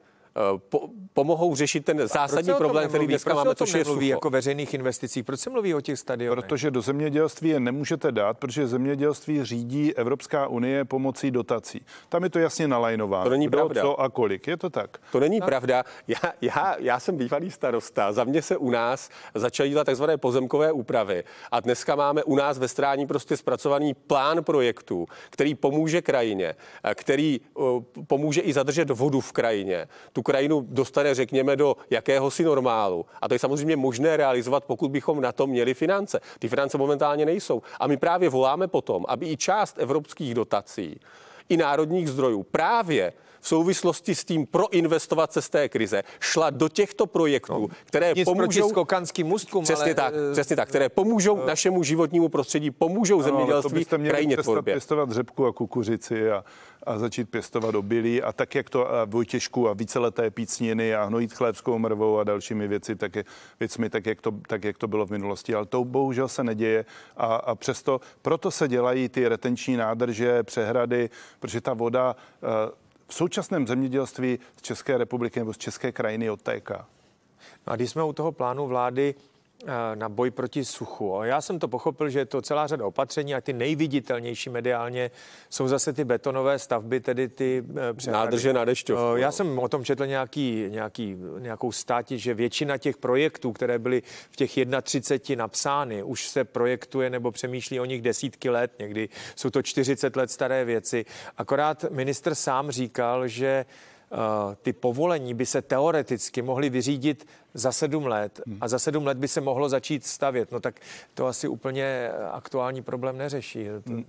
po, pomohou řešit ten zásadní problém, který dneska máme, což je sucho. jako veřejných investicích. Proč se mluví o těch stadionech? Protože do zemědělství je nemůžete dát, protože zemědělství řídí Evropská unie pomocí dotací. Tam je to jasně nalajnováno. To není Kdo, pravda. co a kolik, je to tak? To není tak. No. pravda. Já, já, já jsem bývalý starosta, za mě se u nás začaly dělat takzvané pozemkové úpravy a dneska máme u nás ve strání prostě zpracovaný plán projektů, který pomůže krajině, eh, který eh, pomůže i zadržet vodu v krajině. Tu tu krajinu dostane, řekněme, do jakéhosi normálu. A to je samozřejmě možné realizovat, pokud bychom na to měli finance. Ty finance momentálně nejsou. A my právě voláme potom, aby i část evropských dotací i národních zdrojů právě v souvislosti s tím proinvestovat se z té krize, šla do těchto projektů, no, které Nic pomůžou skokanským mustkům, přesně ale, tak, eh, přesně tak, které pomůžou uh, našemu životnímu prostředí, pomůžou no, zemědělství, krajině tvorbě. Pěstovat řepku a kukuřici a a začít pěstovat obilí a tak, jak to a Vojtěžku a víceleté pícniny a hnojit chlévskou mrvou a dalšími věci, tak je, věcmi, tak jak, to, tak jak to bylo v minulosti. Ale to bohužel se neděje a, a přesto proto se dělají ty retenční nádrže, přehrady, protože ta voda uh, v současném zemědělství z České republiky nebo z České krajiny odtéká. No a když jsme u toho plánu vlády, Eh, na boj proti suchu. Já jsem to pochopil, že je to celá řada opatření a ty nejviditelnější mediálně jsou zase ty betonové stavby, tedy ty eh, přehrady. Nádrže na dešťovku. Eh, já jsem o tom četl nějaký, nějaký, nějakou státi, že většina těch projektů, které byly v těch 31 napsány, už se projektuje nebo přemýšlí o nich desítky let, někdy jsou to 40 let staré věci. Akorát minister sám říkal, že Eh, ty povolení by se teoreticky mohly vyřídit za sedm let hmm. a za sedm let by se mohlo začít stavět. No tak to asi úplně eh, aktuální problém neřeší.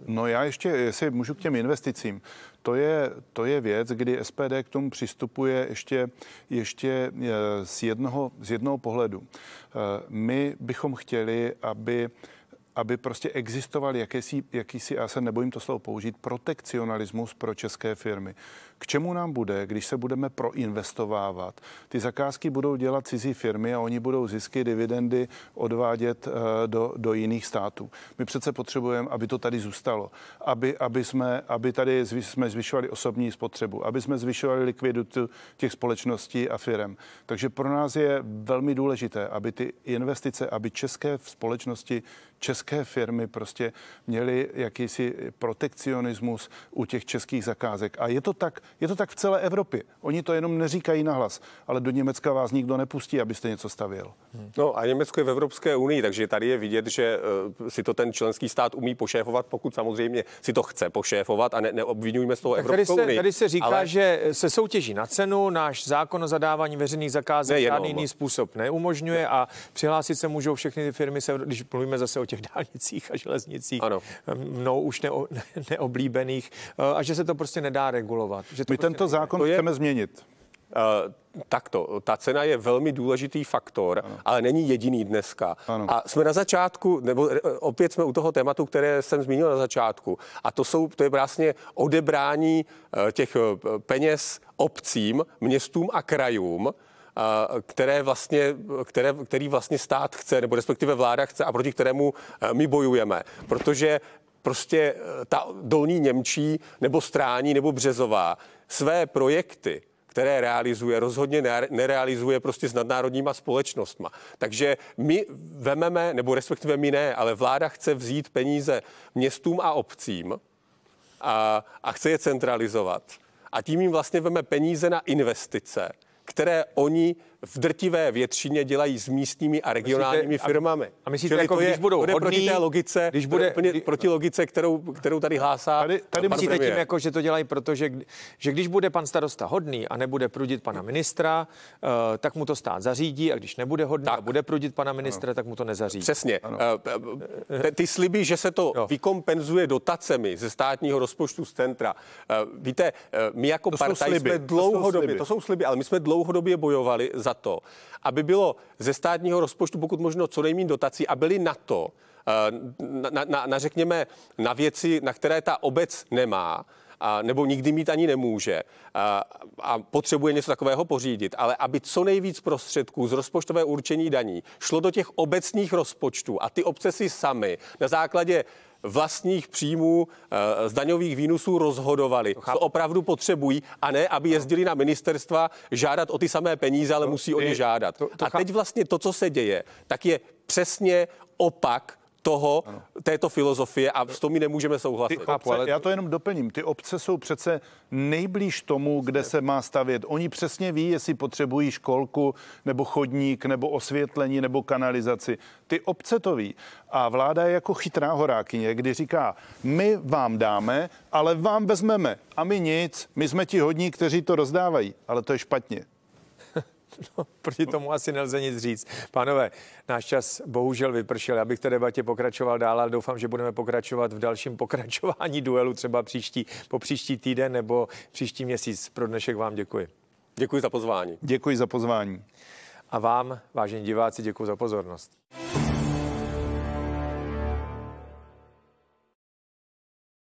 No já ještě, jestli můžu k těm investicím. To je, to je věc, kdy SPD k tomu přistupuje ještě, ještě eh, z, jednoho, z jednoho pohledu. My bychom chtěli, aby aby prostě existoval jakýsi, jakýsi, já se nebojím to slovo použít, protekcionalismus pro české firmy. K čemu nám bude, když se budeme proinvestovávat? Ty zakázky budou dělat cizí firmy a oni budou zisky, dividendy odvádět eh, do, do jiných států. My přece potřebujeme, aby to tady zůstalo, aby, aby, jsme, aby tady zvy, jsme zvyšovali osobní spotřebu, aby jsme zvyšovali likviditu těch společností a firm. Takže pro nás je velmi důležité, aby ty investice, aby české společnosti, české firmy prostě měly jakýsi protekcionismus u těch českých zakázek. A je to tak je to tak v celé Evropě. Oni to jenom neříkají nahlas, ale do Německa vás nikdo nepustí, abyste něco stavěl. Hmm. No a Německo je v Evropské unii, takže tady je vidět, že eh, si to ten členský stát umí pošéfovat, pokud samozřejmě si to chce pošéfovat a ne, neobvinujme z toho tak Evropskou tady se, unii. Tady se říká, ale... že se soutěží na cenu, náš zákon o zadávání veřejných zakázek ne, žádný jiný způsob neumožňuje a přihlásit se můžou všechny ty firmy, se, když mluvíme zase o těch (laughs) dálnicích a železnicích, ano. mnou už ne, (laughs) neoblíbených, eh, a že se to prostě nedá regulovat. Že takže to My prostě tento nejde. zákon to je... chceme změnit. Uh, takto, ta cena je velmi důležitý faktor, ano. ale není jediný dneska. Ano. A jsme na začátku, nebo eh, opět jsme u toho tématu, které jsem zmínil na začátku. A to, jsou, to je vlastně odebrání eh, těch peněz obcím, městům a krajům, které vlastně, které, který vlastně stát chce, nebo respektive vláda chce a proti kterému my bojujeme. Protože prostě eh, ta dolní Němčí nebo Strání nebo Březová své projekty které realizuje, rozhodně nerealizuje prostě s nadnárodníma společnostma. Takže my vememe, nebo respektive my ne, ale vláda chce vzít peníze městům a obcím a, a chce je centralizovat. A tím jim vlastně veme peníze na investice, které oni v drtivé většině dělají s místními a regionálními myslíte, firmami. A myslíte, Čili jako, to je, když budou hodný, proti té logice, když bude, kdy, proti logice, kterou, kterou tady hlásá. Tady, tady pan myslíte premiér. tím, jako, že to dělají, protože že když bude pan starosta hodný a nebude prudit pana ministra, uh, tak mu to stát zařídí a když nebude hodný tak. a bude prudit pana ministra, ano. tak mu to nezařídí. Přesně. Uh, Ty sliby, že se to jo. vykompenzuje dotacemi ze státního rozpočtu z centra. Víte, my jako to partaj jsme dlouhodobě, to jsou sliby, ale my jsme dlouhodobě bojovali za za to, aby bylo ze státního rozpočtu pokud možno co nejméně dotací a byly na to, na, eh, na, na, na řekněme, na věci, na které ta obec nemá, a, nebo nikdy mít ani nemůže a, a potřebuje něco takového pořídit, ale aby co nejvíc prostředků z rozpočtové určení daní šlo do těch obecních rozpočtů a ty obce si sami na základě vlastních příjmů eh, z daňových výnosů rozhodovali, co opravdu potřebují, a ne, aby no. jezdili na ministerstva žádat o ty samé peníze, ale musí o ně žádat. A teď vlastně to, co se děje, tak je přesně opak toho, ano. této filozofie a s tom my nemůžeme souhlasit. Ty obce, ale... Já to jenom doplním. Ty obce jsou přece nejblíž tomu, kde se má stavět. Oni přesně ví, jestli potřebují školku, nebo chodník, nebo osvětlení, nebo kanalizaci. Ty obce to ví. A vláda je jako chytrá horákyně, kdy říká, my vám dáme, ale vám vezmeme. A my nic, my jsme ti hodní, kteří to rozdávají. Ale to je špatně. (laughs) No, proti tomu asi nelze nic říct. Pánové, náš čas bohužel vypršel. Já bych té debatě pokračoval dál, ale doufám, že budeme pokračovat v dalším pokračování duelu třeba příští, po příští týden nebo příští měsíc. Pro dnešek vám děkuji. Děkuji za pozvání. Děkuji za pozvání. A vám, vážení diváci, děkuji za pozornost.